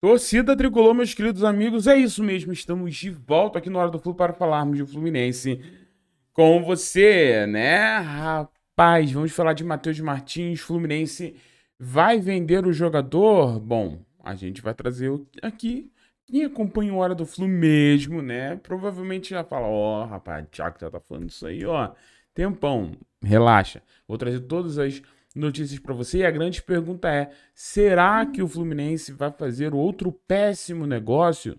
Torcida tricolor, meus queridos amigos, é isso mesmo. Estamos de volta aqui no Hora do Flu para falarmos do Fluminense com você, né? Rapaz, vamos falar de Matheus Martins. Fluminense vai vender o jogador? Bom, a gente vai trazer aqui quem acompanha o Hora do Flu mesmo, né? Provavelmente já fala: Ó, oh, rapaz, Thiago já tá falando isso aí, ó. Tempão, relaxa. Vou trazer todas as notícias para você. E a grande pergunta é: será que o Fluminense vai fazer outro péssimo negócio?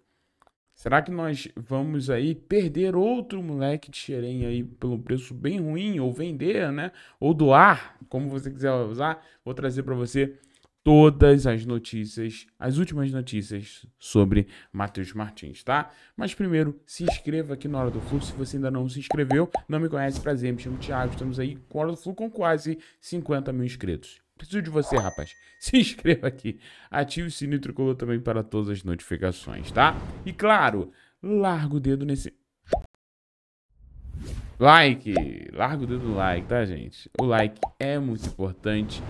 Será que nós vamos aí perder outro moleque de Xerém aí pelo preço bem ruim ou vender, né? Ou doar, como você quiser usar. Vou trazer para você todas as notícias, as últimas notícias sobre Matheus Martins, tá? Mas primeiro, se inscreva aqui no Hora do Flu, se você ainda não se inscreveu, não me conhece, prazer, me chamo Thiago, estamos aí com Hora do Flu com quase 50 mil inscritos. Preciso de você, rapaz. Se inscreva aqui, ative o sininho tricolor também para todas as notificações, tá? E claro, larga o dedo nesse... Like! Larga o dedo no like, tá, gente? O like é muito importante.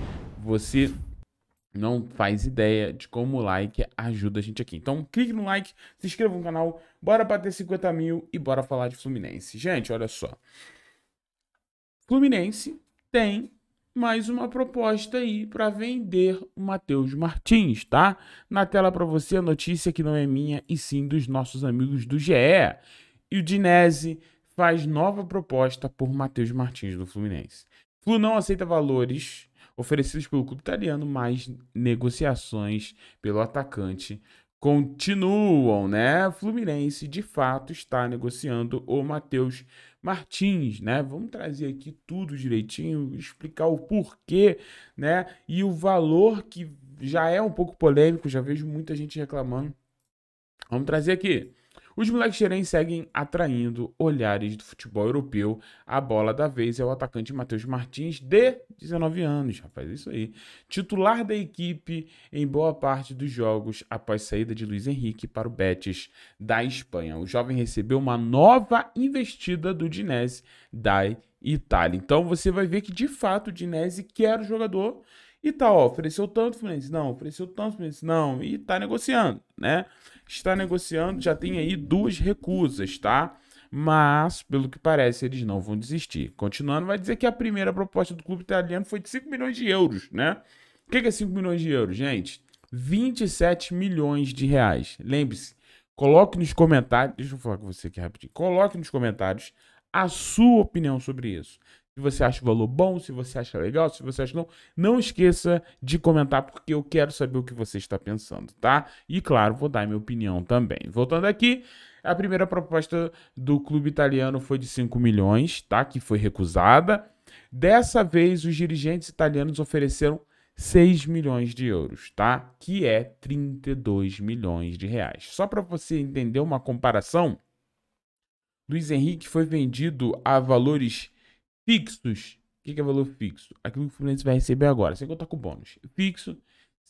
Você não faz ideia de como o like ajuda a gente aqui. Então, clique no like, se inscreva no canal, bora bater 50 mil e bora falar de Fluminense. Gente, olha só. Fluminense tem mais uma proposta aí para vender o Matheus Martins, tá? Na tela para você a notícia que não é minha e sim dos nossos amigos do GE. E o Dinese faz nova proposta por Matheus Martins do Fluminense. Flu não aceita valores oferecidos pelo clube italiano, mas negociações pelo atacante continuam, né? Fluminense de fato está negociando o Matheus Martins, né? Vamos trazer aqui tudo direitinho, explicar o porquê, né? E o valor que já é um pouco polêmico, já vejo muita gente reclamando. Vamos trazer aqui. Os moleques Xerém seguem atraindo olhares do futebol europeu. A bola da vez é o atacante Matheus Martins, de 19 anos, rapaz, isso aí. Titular da equipe em boa parte dos jogos após saída de Luiz Henrique para o Betis da Espanha. O jovem recebeu uma nova investida do Dinese da Itália. Então você vai ver que de fato o Dinese quer o jogador e tá, ó, ofereceu tanto, Fluminense? Não, ofereceu tanto, Fluminense? Não, e tá negociando, né? Está negociando, já tem aí duas recusas, tá? Mas, pelo que parece, eles não vão desistir. Continuando, vai dizer que a primeira proposta do clube italiano foi de 5 milhões de euros, né? O que é 5 milhões de euros, gente? 27 milhões de reais. Lembre-se, coloque nos comentários. Deixa eu falar com você aqui rapidinho. Coloque nos comentários a sua opinião sobre isso se você acha o valor bom, se você acha legal, se você acha não. Não esqueça de comentar, porque eu quero saber o que você está pensando, tá? E claro, vou dar minha opinião também. Voltando aqui, a primeira proposta do clube italiano foi de 5 milhões, tá? Que foi recusada. Dessa vez, os dirigentes italianos ofereceram 6 milhões de euros, tá? Que é 32 milhões de reais. Só para você entender uma comparação, Luiz Henrique foi vendido a valores Fixos. O que é valor fixo? Aquilo que o Fluminense vai receber agora, sem contar com bônus. Fixo,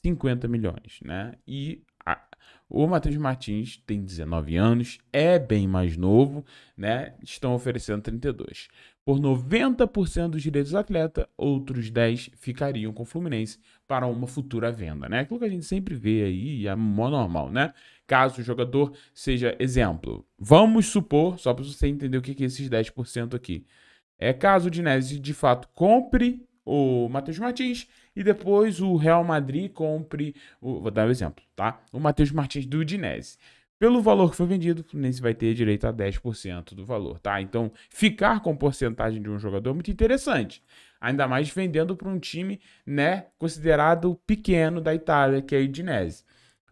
50 milhões, né? E a, o Matheus Martins tem 19 anos, é bem mais novo, né? Estão oferecendo 32. Por 90% dos direitos do atleta, outros 10 ficariam com o Fluminense para uma futura venda, né? Aquilo que a gente sempre vê aí, é mó normal, né? Caso o jogador seja exemplo, vamos supor, só para você entender o que é esses 10% aqui. É, caso o Dinese de fato compre o Matheus Martins e depois o Real Madrid compre. O, vou dar um exemplo, tá? O Matheus Martins do Dinese. Pelo valor que foi vendido, o Fluminense vai ter direito a 10% do valor, tá? Então, ficar com porcentagem de um jogador é muito interessante. Ainda mais vendendo para um time, né, considerado pequeno da Itália, que é a Udinese.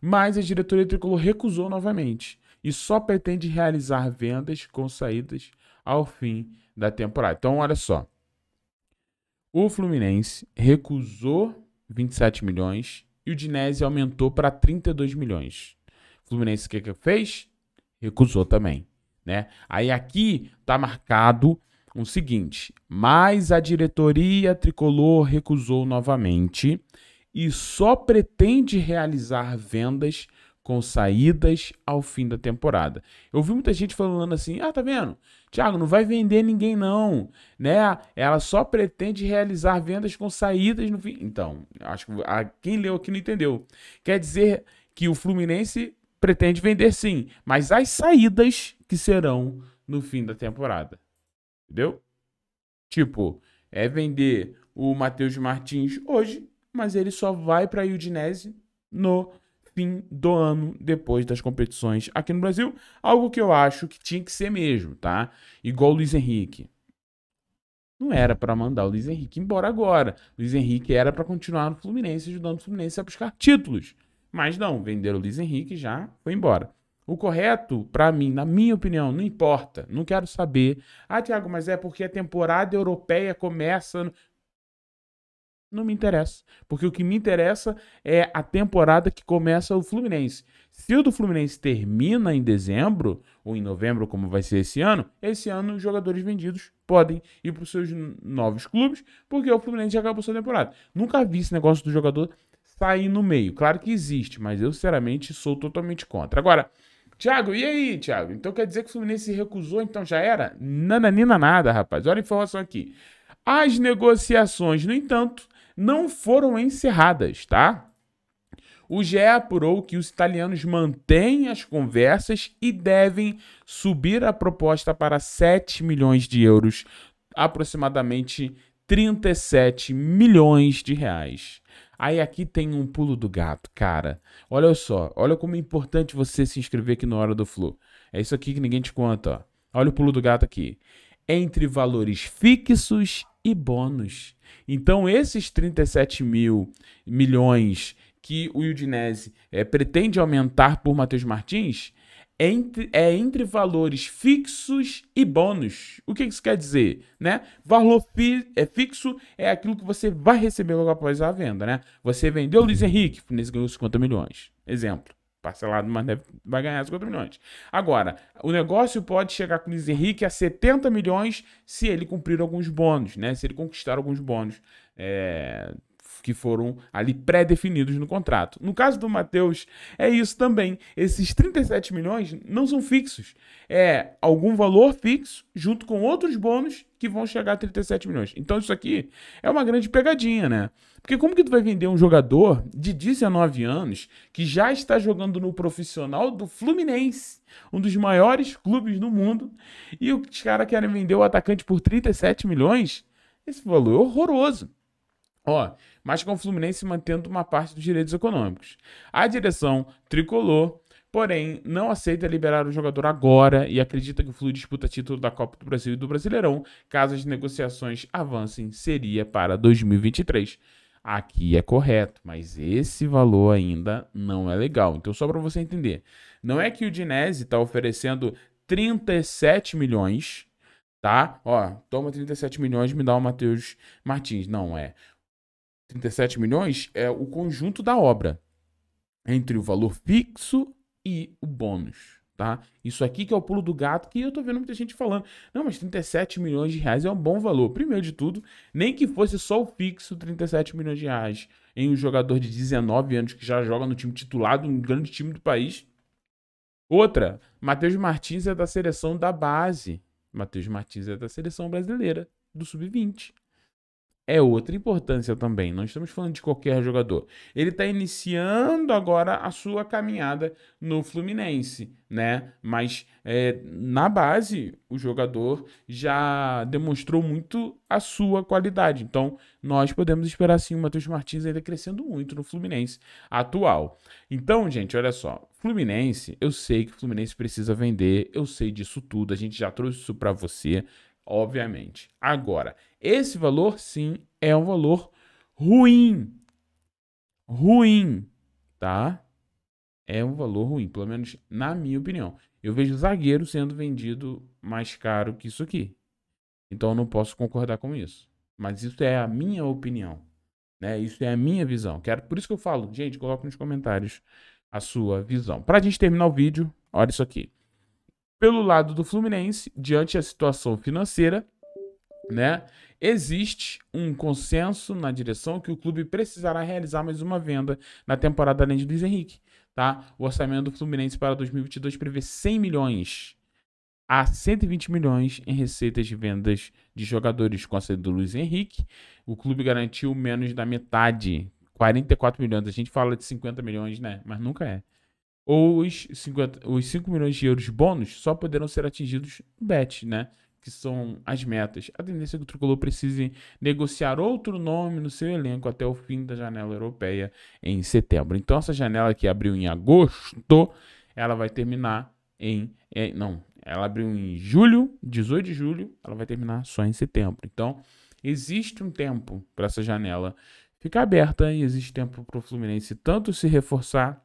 Mas a diretoria tricolor recusou novamente e só pretende realizar vendas com saídas ao fim da temporada. Então, olha só. O Fluminense recusou 27 milhões e o Dinese aumentou para 32 milhões. O Fluminense o que, que fez? Recusou também. Né? Aí aqui está marcado o um seguinte: mas a diretoria tricolor recusou novamente e só pretende realizar vendas com saídas ao fim da temporada. Eu vi muita gente falando assim: "Ah, tá vendo? Thiago não vai vender ninguém não, né? Ela só pretende realizar vendas com saídas no fim". Então, acho que a, quem leu aqui não entendeu. Quer dizer que o Fluminense pretende vender sim, mas as saídas que serão no fim da temporada. Entendeu? Tipo, é vender o Matheus Martins hoje, mas ele só vai para a Udinese no fim do ano depois das competições aqui no Brasil, algo que eu acho que tinha que ser mesmo, tá? Igual o Luiz Henrique. Não era para mandar o Luiz Henrique embora agora. O Luiz Henrique era para continuar no Fluminense, ajudando o Fluminense a buscar títulos. Mas não, venderam o Luiz Henrique já foi embora. O correto, para mim, na minha opinião, não importa. Não quero saber. Ah, Tiago, mas é porque a temporada europeia começa não me interessa. Porque o que me interessa é a temporada que começa o Fluminense. Se o do Fluminense termina em dezembro, ou em novembro, como vai ser esse ano, esse ano os jogadores vendidos podem ir para os seus novos clubes, porque o Fluminense já acabou sua temporada. Nunca vi esse negócio do jogador sair no meio. Claro que existe, mas eu, sinceramente, sou totalmente contra. Agora, Thiago, e aí, Thiago? Então quer dizer que o Fluminense se recusou, então já era? Nananina nada, rapaz. Olha a informação aqui. As negociações, no entanto, não foram encerradas, tá? O GE apurou que os italianos mantêm as conversas e devem subir a proposta para 7 milhões de euros, aproximadamente 37 milhões de reais. Aí aqui tem um pulo do gato, cara. Olha só, olha como é importante você se inscrever aqui no Hora do Flu. É isso aqui que ninguém te conta, ó. Olha o pulo do gato aqui. Entre valores fixos e bônus. Então, esses 37 mil milhões que o Udinese é, pretende aumentar por Matheus Martins é entre, é entre valores fixos e bônus. O que isso quer dizer? Né? Valor fi, é fixo é aquilo que você vai receber logo após a venda. Né? Você vendeu o Luiz Henrique, nesse ganhou 50 milhões. Exemplo parcelado, mas deve, vai ganhar 50 milhões. Agora, o negócio pode chegar com o Luiz Henrique a 70 milhões se ele cumprir alguns bônus, né? Se ele conquistar alguns bônus. É, que foram ali pré-definidos no contrato. No caso do Matheus, é isso também. Esses 37 milhões não são fixos. É algum valor fixo junto com outros bônus que vão chegar a 37 milhões. Então isso aqui é uma grande pegadinha, né? Porque como que tu vai vender um jogador de 19 anos que já está jogando no profissional do Fluminense, um dos maiores clubes do mundo, e os caras querem vender o atacante por 37 milhões? Esse valor é horroroso. Ó, mas com o Fluminense mantendo uma parte dos direitos econômicos. A direção tricolor, porém, não aceita liberar o jogador agora e acredita que o Flu disputa título da Copa do Brasil e do Brasileirão, caso as negociações avancem, seria para 2023. Aqui é correto, mas esse valor ainda não é legal. Então, só para você entender, não é que o Dinese está oferecendo 37 milhões tá? Ó, toma 37 milhões, me dá o Matheus Martins. Não é. 37 milhões é o conjunto da obra, entre o valor fixo e o bônus, tá? Isso aqui que é o pulo do gato que eu tô vendo muita gente falando. Não, mas 37 milhões de reais é um bom valor. Primeiro de tudo, nem que fosse só o fixo 37 milhões de reais em um jogador de 19 anos que já joga no time titulado, um grande time do país. Outra, Matheus Martins é da seleção da base. Matheus Martins é da seleção brasileira do sub-20 é outra importância também. Não estamos falando de qualquer jogador. Ele está iniciando agora a sua caminhada no Fluminense, né? Mas é, na base, o jogador já demonstrou muito a sua qualidade. Então, nós podemos esperar sim o Matheus Martins ainda crescendo muito no Fluminense atual. Então, gente, olha só. Fluminense, eu sei que o Fluminense precisa vender, eu sei disso tudo, a gente já trouxe isso para você obviamente. Agora, esse valor sim é um valor ruim. Ruim, tá? É um valor ruim, pelo menos na minha opinião. Eu vejo zagueiro sendo vendido mais caro que isso aqui. Então eu não posso concordar com isso. Mas isso é a minha opinião, né? Isso é a minha visão. Quero, por isso que eu falo, gente, coloca nos comentários a sua visão. Para a gente terminar o vídeo, olha isso aqui. Pelo lado do Fluminense, diante da situação financeira, né, existe um consenso na direção que o clube precisará realizar mais uma venda na temporada além de Luiz Henrique. Tá? O orçamento do Fluminense para 2022 prevê 100 milhões a 120 milhões em receitas de vendas de jogadores com a saída do Luiz Henrique. O clube garantiu menos da metade, 44 milhões. A gente fala de 50 milhões, né? Mas nunca é ou os 50, os 5 milhões de euros bônus só poderão ser atingidos no bet, né? Que são as metas. A tendência é que o Tricolor precise negociar outro nome no seu elenco até o fim da janela europeia em setembro. Então, essa janela que abriu em agosto, ela vai terminar em. em é, não, ela abriu em julho, 18 de julho, ela vai terminar só em setembro. Então, existe um tempo para essa janela ficar aberta e existe tempo para o Fluminense tanto se reforçar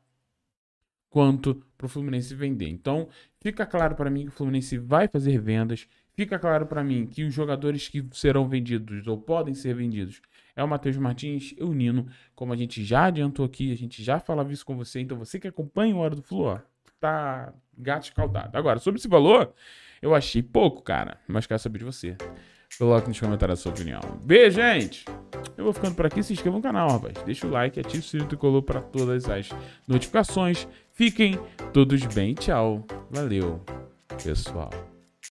quanto para o Fluminense vender. Então, fica claro para mim que o Fluminense vai fazer vendas, fica claro para mim que os jogadores que serão vendidos ou podem ser vendidos é o Matheus Martins e o Nino, como a gente já adiantou aqui, a gente já falava isso com você, então você que acompanha o Hora do Flu, ó, tá gato escaldado. Agora, sobre esse valor, eu achei pouco, cara, mas quero saber de você. Coloque nos comentários a sua opinião. Beijo, gente! Eu vou ficando por aqui. Se inscreva no canal, rapaz. Deixa o like, ative o sininho tricolor para todas as notificações. Fiquem todos bem. Tchau. Valeu, pessoal.